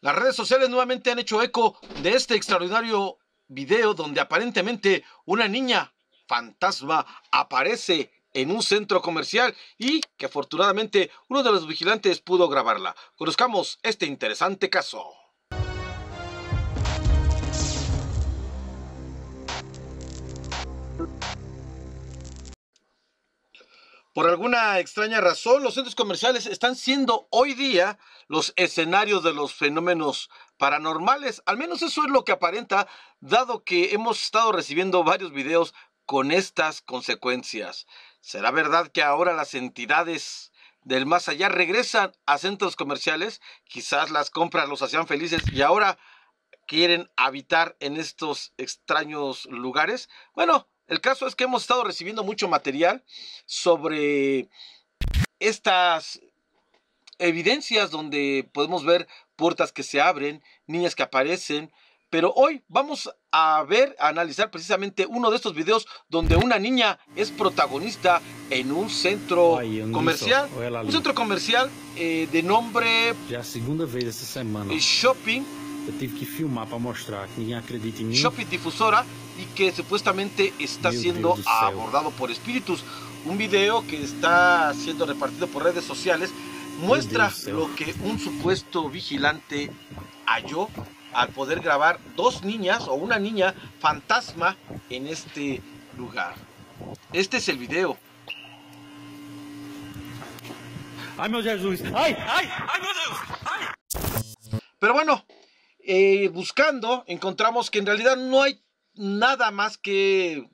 Las redes sociales nuevamente han hecho eco de este extraordinario video donde aparentemente una niña fantasma aparece en un centro comercial y que afortunadamente uno de los vigilantes pudo grabarla. Conozcamos este interesante caso. Por alguna extraña razón, los centros comerciales están siendo hoy día los escenarios de los fenómenos paranormales. Al menos eso es lo que aparenta, dado que hemos estado recibiendo varios videos con estas consecuencias. ¿Será verdad que ahora las entidades del más allá regresan a centros comerciales? Quizás las compras los hacían felices y ahora quieren habitar en estos extraños lugares. Bueno, el caso es que hemos estado recibiendo mucho material sobre estas evidencias donde podemos ver puertas que se abren, niñas que aparecen, pero hoy vamos a ver, a analizar precisamente uno de estos videos donde una niña es protagonista en un centro comercial. Un centro comercial eh, de nombre ya segunda vez esta semana. Shopping Eu tive que filmar para mostrar, que ninguém acredita em Shopping Difusora y que supuestamente está siendo abordado por espíritus. Un video que está siendo repartido por redes sociales muestra lo que un supuesto vigilante halló al poder grabar dos niñas o una niña fantasma en este lugar. Este es el video. ¡Ay, ¡Ay, ay, ay, Dios! ¡Ay! Pero bueno, eh, buscando, encontramos que en realidad no hay nada más que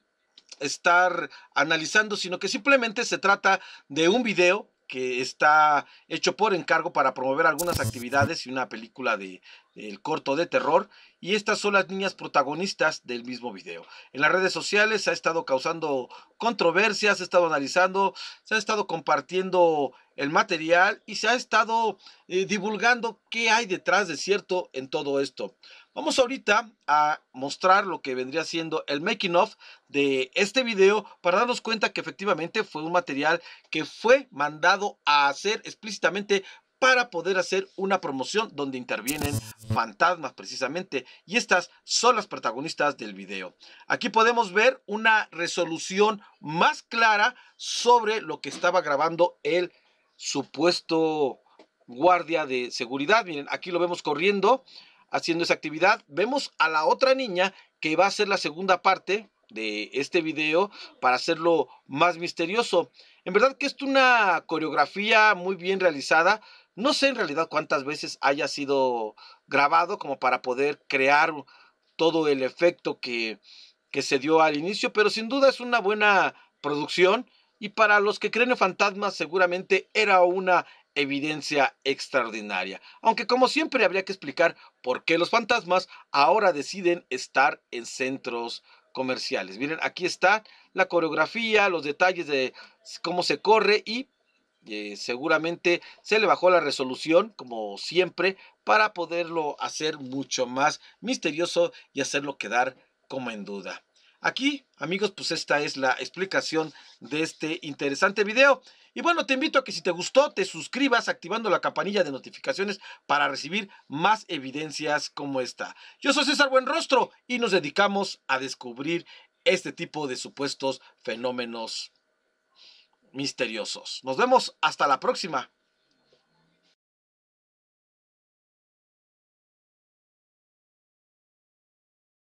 estar analizando, sino que simplemente se trata de un video que está hecho por encargo para promover algunas actividades y una película de, el corto de terror y estas son las niñas protagonistas del mismo video. En las redes sociales se ha estado causando controversias, se ha estado analizando, se ha estado compartiendo el material y se ha estado eh, divulgando qué hay detrás de cierto en todo esto. Vamos ahorita a mostrar lo que vendría siendo el making of de este video para darnos cuenta que efectivamente fue un material que fue mandado a hacer explícitamente para poder hacer una promoción donde intervienen fantasmas precisamente y estas son las protagonistas del video. Aquí podemos ver una resolución más clara sobre lo que estaba grabando el supuesto guardia de seguridad. Miren, aquí lo vemos corriendo, haciendo esa actividad. Vemos a la otra niña que va a hacer la segunda parte de este video para hacerlo más misterioso. En verdad que es una coreografía muy bien realizada. No sé en realidad cuántas veces haya sido grabado como para poder crear todo el efecto que, que se dio al inicio, pero sin duda es una buena producción y para los que creen en fantasmas seguramente era una evidencia extraordinaria. Aunque como siempre habría que explicar por qué los fantasmas ahora deciden estar en centros comerciales. Miren, aquí está la coreografía, los detalles de cómo se corre y eh, seguramente se le bajó la resolución, como siempre, para poderlo hacer mucho más misterioso y hacerlo quedar como en duda. Aquí, amigos, pues esta es la explicación de este interesante video. Y bueno, te invito a que si te gustó, te suscribas activando la campanilla de notificaciones para recibir más evidencias como esta. Yo soy César Buenrostro y nos dedicamos a descubrir este tipo de supuestos fenómenos misteriosos. Nos vemos hasta la próxima.